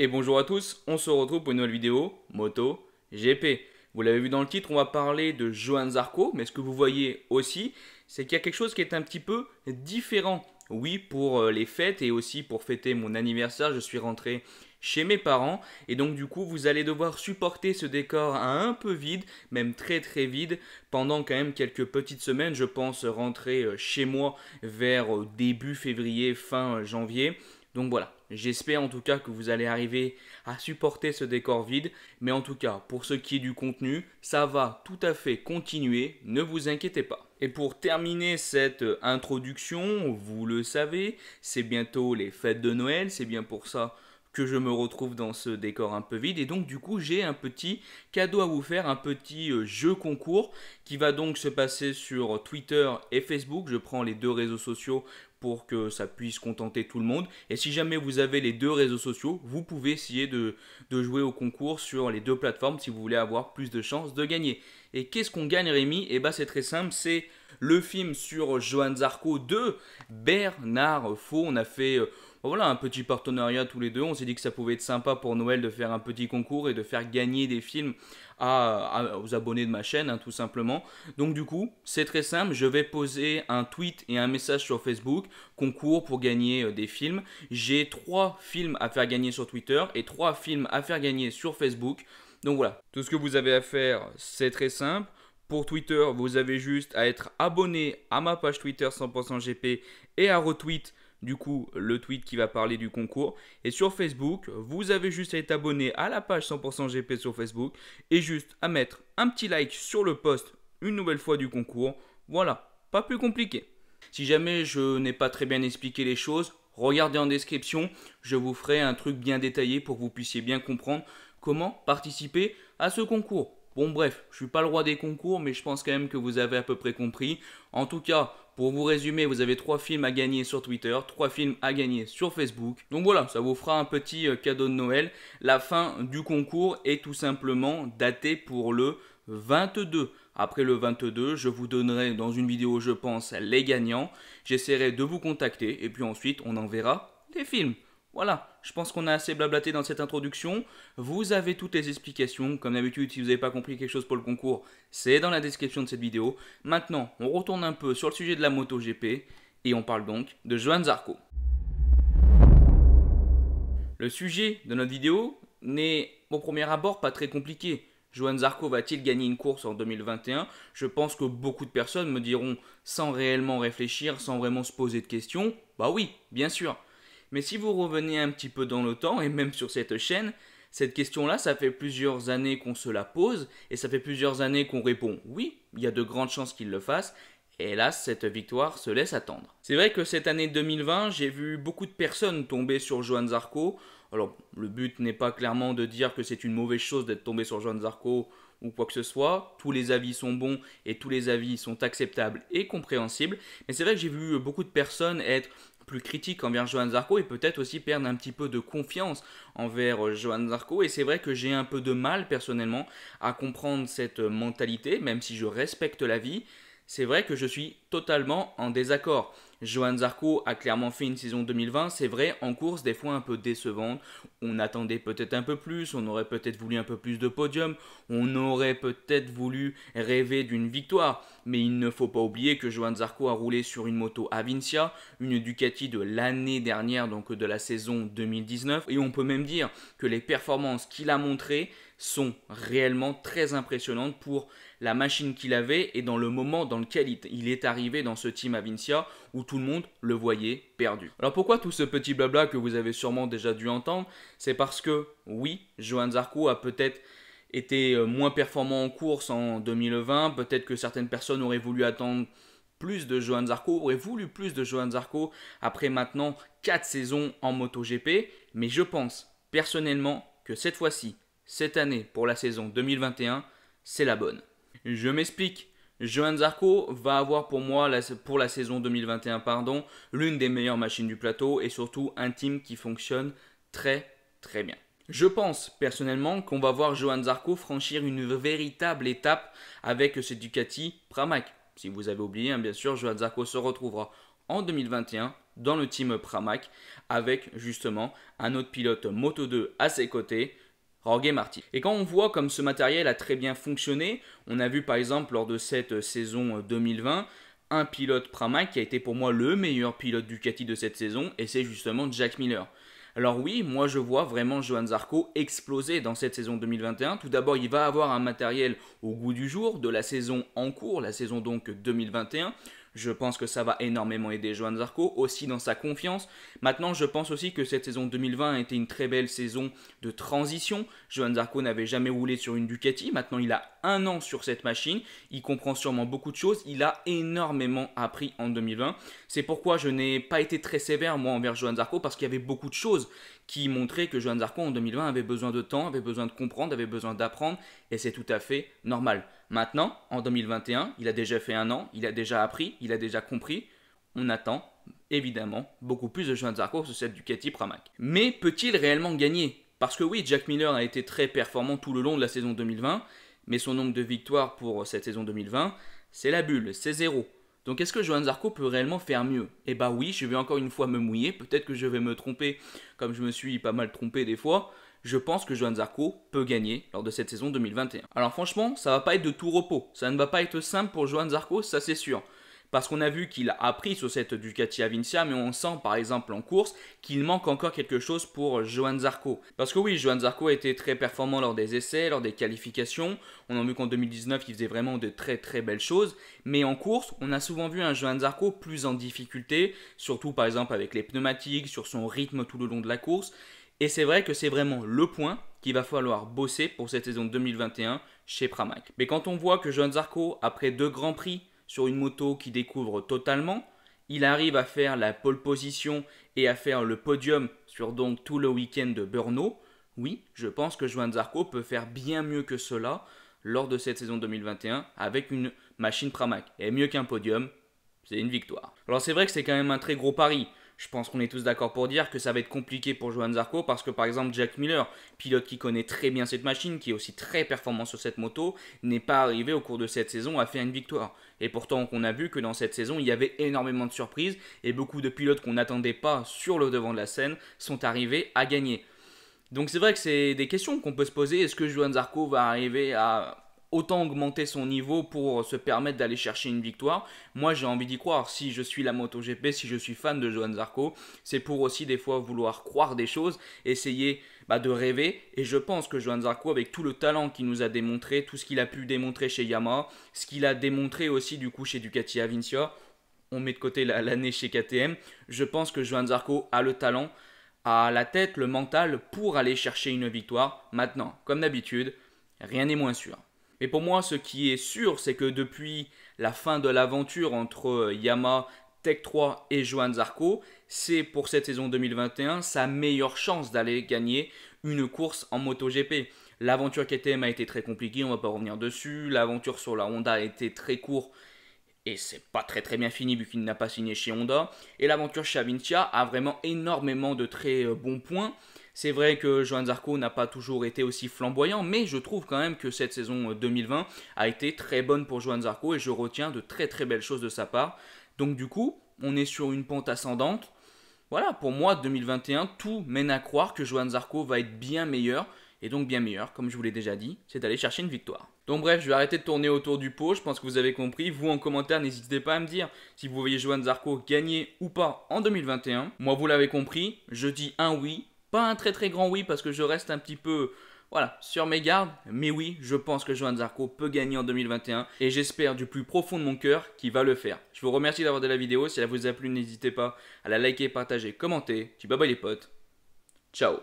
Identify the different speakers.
Speaker 1: Et bonjour à tous, on se retrouve pour une nouvelle vidéo Moto GP. Vous l'avez vu dans le titre, on va parler de Johan Zarco, mais ce que vous voyez aussi, c'est qu'il y a quelque chose qui est un petit peu différent. Oui, pour euh, les fêtes et aussi pour fêter mon anniversaire, je suis rentré chez mes parents et donc du coup vous allez devoir supporter ce décor un peu vide, même très très vide, pendant quand même quelques petites semaines, je pense rentrer euh, chez moi vers euh, début février, fin janvier. Donc voilà, J'espère en tout cas que vous allez arriver à supporter ce décor vide, mais en tout cas, pour ce qui est du contenu, ça va tout à fait continuer, ne vous inquiétez pas. Et pour terminer cette euh, introduction, vous le savez, c'est bientôt les fêtes de Noël, c'est bien pour ça que je me retrouve dans ce décor un peu vide. Et donc du coup j'ai un petit cadeau à vous faire, un petit euh, jeu concours qui va donc se passer sur Twitter et Facebook. Je prends les deux réseaux sociaux pour que ça puisse contenter tout le monde. Et si jamais vous avez les deux réseaux sociaux, vous pouvez essayer de, jouer au concours sur les deux plateformes si vous voulez avoir plus de chances de gagner. Et qu'est-ce qu'on gagne Rémi Et eh bien c'est très simple, c'est le film sur Johan Zarco de Bernard Faux. On a fait... Euh, bah voilà, un petit partenariat tous les deux. On s'est dit que ça pouvait être sympa pour Noël de faire un petit concours et de faire gagner des films à, aux abonnés de ma chaîne, hein, tout simplement. Donc du coup, c'est très simple. Je vais poser un tweet et un message sur Facebook, concours pour gagner euh, des films. J'ai trois films à faire gagner sur Twitter et trois films à faire gagner sur Facebook. Donc voilà, tout ce que vous avez à faire, c'est très simple. Pour Twitter, vous avez juste à être abonné à ma page Twitter 100% GP et à retweet du coup le tweet qui va parler du concours. Et sur Facebook, vous avez juste à être abonné à la page 100% GP sur Facebook et juste à mettre un petit like sur le post une nouvelle fois du concours. Voilà, pas plus compliqué. Si jamais je n'ai pas très bien expliqué les choses, regardez en description, je vous ferai un truc bien détaillé pour que vous puissiez bien comprendre comment participer à ce concours. Bon bref, je suis pas le roi des concours, mais je pense quand même que vous avez à peu près compris. En tout cas, pour vous résumer, vous avez trois films à gagner sur Twitter, trois films à gagner sur Facebook. Donc voilà, ça vous fera un petit euh, cadeau de Noël. La fin du concours est tout simplement datée pour le 22. Après le 22, je vous donnerai dans une vidéo, je pense, les gagnants. J'essaierai de vous contacter et puis ensuite, on en verra les films. Voilà, je pense qu'on a assez blablaté dans cette introduction. Vous avez toutes les explications. Comme d'habitude, si vous n'avez pas compris quelque chose pour le concours, c'est dans la description de cette vidéo. Maintenant, on retourne un peu sur le sujet de la Moto GP et on parle donc de Johan Zarco. Le sujet de notre vidéo n'est au premier abord pas très compliqué. Johan Zarco va-t-il gagner une course en 2021 Je pense que beaucoup de personnes me diront sans réellement réfléchir, sans vraiment se poser de questions, bah oui, bien sûr. Mais si vous revenez un petit peu dans le temps, et même sur cette chaîne, cette question-là, ça fait plusieurs années qu'on se la pose, et ça fait plusieurs années qu'on répond oui, il y a de grandes chances qu'il le fasse, et hélas, cette victoire se laisse attendre. C'est vrai que cette année 2020, j'ai vu beaucoup de personnes tomber sur Joan Zarco. Alors, le but n'est pas clairement de dire que c'est une mauvaise chose d'être tombé sur Joan Zarco ou quoi que ce soit. Tous les avis sont bons et tous les avis sont acceptables et compréhensibles. Mais c'est vrai que j'ai vu beaucoup de personnes être plus critique envers Johan Zarco et peut-être aussi perdre un petit peu de confiance envers euh, Johan Zarco. Et c'est vrai que j'ai un peu de mal personnellement à comprendre cette mentalité, même si je respecte la vie. C'est vrai que je suis totalement en désaccord. Johan Zarco a clairement fait une saison 2020, c'est vrai, en course des fois un peu décevante. On attendait peut-être un peu plus, on aurait peut-être voulu un peu plus de podium, on aurait peut-être voulu rêver d'une victoire. Mais il ne faut pas oublier que Johan Zarco a roulé sur une moto Avincia, une Ducati de l'année dernière, donc de la saison 2019. Et on peut même dire que les performances qu'il a montrées sont réellement très impressionnantes pour la machine qu'il avait et dans le moment dans lequel il est arrivé dans ce team Avincia où tout le monde le voyait perdu. Alors pourquoi tout ce petit blabla que vous avez sûrement déjà dû entendre C'est parce que oui, Johan Zarco a peut-être été euh, moins performant en course en 2020, peut-être que certaines personnes auraient voulu attendre plus de Johan Zarco, auraient voulu plus de Johan Zarco après maintenant 4 saisons en MotoGP, mais je pense personnellement que cette fois-ci, cette année pour la saison 2021, c'est la bonne. Je m'explique. Johan Zarco va avoir pour moi, pour la saison 2021, pardon, l'une des meilleures machines du plateau et surtout un team qui fonctionne très très bien. Je pense personnellement qu'on va voir Johan Zarco franchir une véritable étape avec ce Ducati Pramac. Si vous avez oublié, hein, bien sûr, Johan Zarco se retrouvera en 2021 dans le team Pramac avec justement un autre pilote Moto 2 à ses côtés, Rogue Marty. Et quand on voit comme ce matériel a très bien fonctionné, on a vu par exemple lors de cette euh, saison 2020 euh, un pilote Pramac qui a été pour moi le meilleur pilote Ducati de cette saison et c'est justement Jack Miller. Alors oui, moi je vois vraiment Johan Zarco exploser dans cette saison 2021. Tout d'abord, il va avoir un matériel au goût du jour de la saison en cours, la saison donc 2021. Je pense que ça va énormément aider Johan Zarco, aussi dans sa confiance. Maintenant, je pense aussi que cette saison 2020 a été une très belle saison de transition. Johan Zarco n'avait jamais roulé sur une Ducati, maintenant il a un an sur cette machine, il comprend sûrement beaucoup de choses, il a énormément appris en 2020. C'est pourquoi je n'ai pas été très sévère moi envers Johan Zarco, parce qu'il y avait beaucoup de choses qui montraient que Johan Zarco en 2020 avait besoin de temps, avait besoin de comprendre, avait besoin d'apprendre, et c'est tout à fait normal. Maintenant, en 2021, il a déjà fait un an, il a déjà appris, il a déjà compris. On attend, évidemment, beaucoup plus de jeunes Zarco sur cette Ducati Pramac. Mais peut-il réellement gagner Parce que oui, Jack Miller a été très performant tout le long de la saison 2020, mais son nombre de victoires pour cette saison 2020, c'est la bulle, c'est zéro. Donc est-ce que Johan Zarco peut réellement faire mieux Eh bah oui, je vais encore une fois me mouiller, peut-être que je vais me tromper comme je me suis pas mal trompé des fois. Je pense que Johan Zarco peut gagner lors de cette saison 2021. Alors franchement, ça va pas être de tout repos, ça ne va pas être simple pour Johan Zarco, ça c'est sûr parce qu'on a vu qu'il a appris sur cette Ducati Avincia, mais on sent par exemple en course qu'il manque encore quelque chose pour Johan Zarco. Parce que oui, Johan Zarco a été très performant lors des essais, lors des qualifications, on a vu qu'en 2019 il faisait vraiment de très très belles choses, mais en course, on a souvent vu un Johan Zarco plus en difficulté, surtout par exemple avec les pneumatiques, sur son rythme tout le long de la course, et c'est vrai que c'est vraiment le point qu'il va falloir bosser pour cette saison 2021 chez Pramac. Mais quand on voit que Johan Zarco, après deux grands prix, sur une moto qui découvre totalement. Il arrive à faire la pole position et à faire le podium sur donc tout le week-end de Burnout. Oui, je pense que Joan Zarco peut faire bien mieux que cela lors de cette saison 2021 avec une machine Pramac. Et mieux qu'un podium, c'est une victoire. Alors c'est vrai que c'est quand même un très gros pari je pense qu'on est tous d'accord pour dire que ça va être compliqué pour Johan Zarco parce que par exemple Jack Miller, pilote qui connaît très bien cette machine, qui est aussi très performant sur cette moto, n'est pas arrivé au cours de cette saison à faire une victoire. Et pourtant on a vu que dans cette saison il y avait énormément de surprises et beaucoup de pilotes qu'on n'attendait pas sur le devant de la scène sont arrivés à gagner. Donc c'est vrai que c'est des questions qu'on peut se poser. Est-ce que Johan Zarco va arriver à autant augmenter son niveau pour se permettre d'aller chercher une victoire. Moi, j'ai envie d'y croire. Si je suis la MotoGP, si je suis fan de Johan Zarco, c'est pour aussi des fois vouloir croire des choses, essayer bah, de rêver. Et je pense que Johan Zarco, avec tout le talent qu'il nous a démontré, tout ce qu'il a pu démontrer chez Yamaha, ce qu'il a démontré aussi du coup chez Ducati Avincia, on met de côté l'année chez KTM, je pense que Johan Zarco a le talent, a la tête, le mental pour aller chercher une victoire. Maintenant, comme d'habitude, rien n'est moins sûr. Mais pour moi, ce qui est sûr, c'est que depuis la fin de l'aventure entre Yama, Tech 3 et joan Zarco, c'est pour cette saison 2021 sa meilleure chance d'aller gagner une course en MotoGP. L'aventure KTM a été très compliquée, on va pas revenir dessus. L'aventure sur la Honda a été très court et c'est pas très très bien fini vu qu'il n'a pas signé chez Honda. Et l'aventure chez Avincia a vraiment énormément de très euh, bons points. C'est vrai que Johan Zarco n'a pas toujours été aussi flamboyant, mais je trouve quand même que cette saison 2020 euh, a été très bonne pour Johan Zarco et je retiens de très très belles choses de sa part. Donc du coup, on est sur une pente ascendante. Voilà, pour moi, 2021, tout mène à croire que Johan Zarco va être bien meilleur, et donc bien meilleur, comme je vous l'ai déjà dit, c'est d'aller chercher une victoire. Donc bref, je vais arrêter de tourner autour du pot, je pense que vous avez compris. Vous en commentaire, n'hésitez pas à me dire si vous voyez Johan Zarco gagner ou pas en 2021. Moi, vous l'avez compris, je dis un oui, pas un très très grand oui parce que je reste un petit peu voilà, sur mes gardes, mais oui, je pense que Johan Zarco peut gagner en 2021 et j'espère du plus profond de mon cœur qu'il va le faire. Je vous remercie d'avoir regardé la vidéo, si elle vous a plu, n'hésitez pas à la liker, partager, commenter. Tu bye les potes. Ciao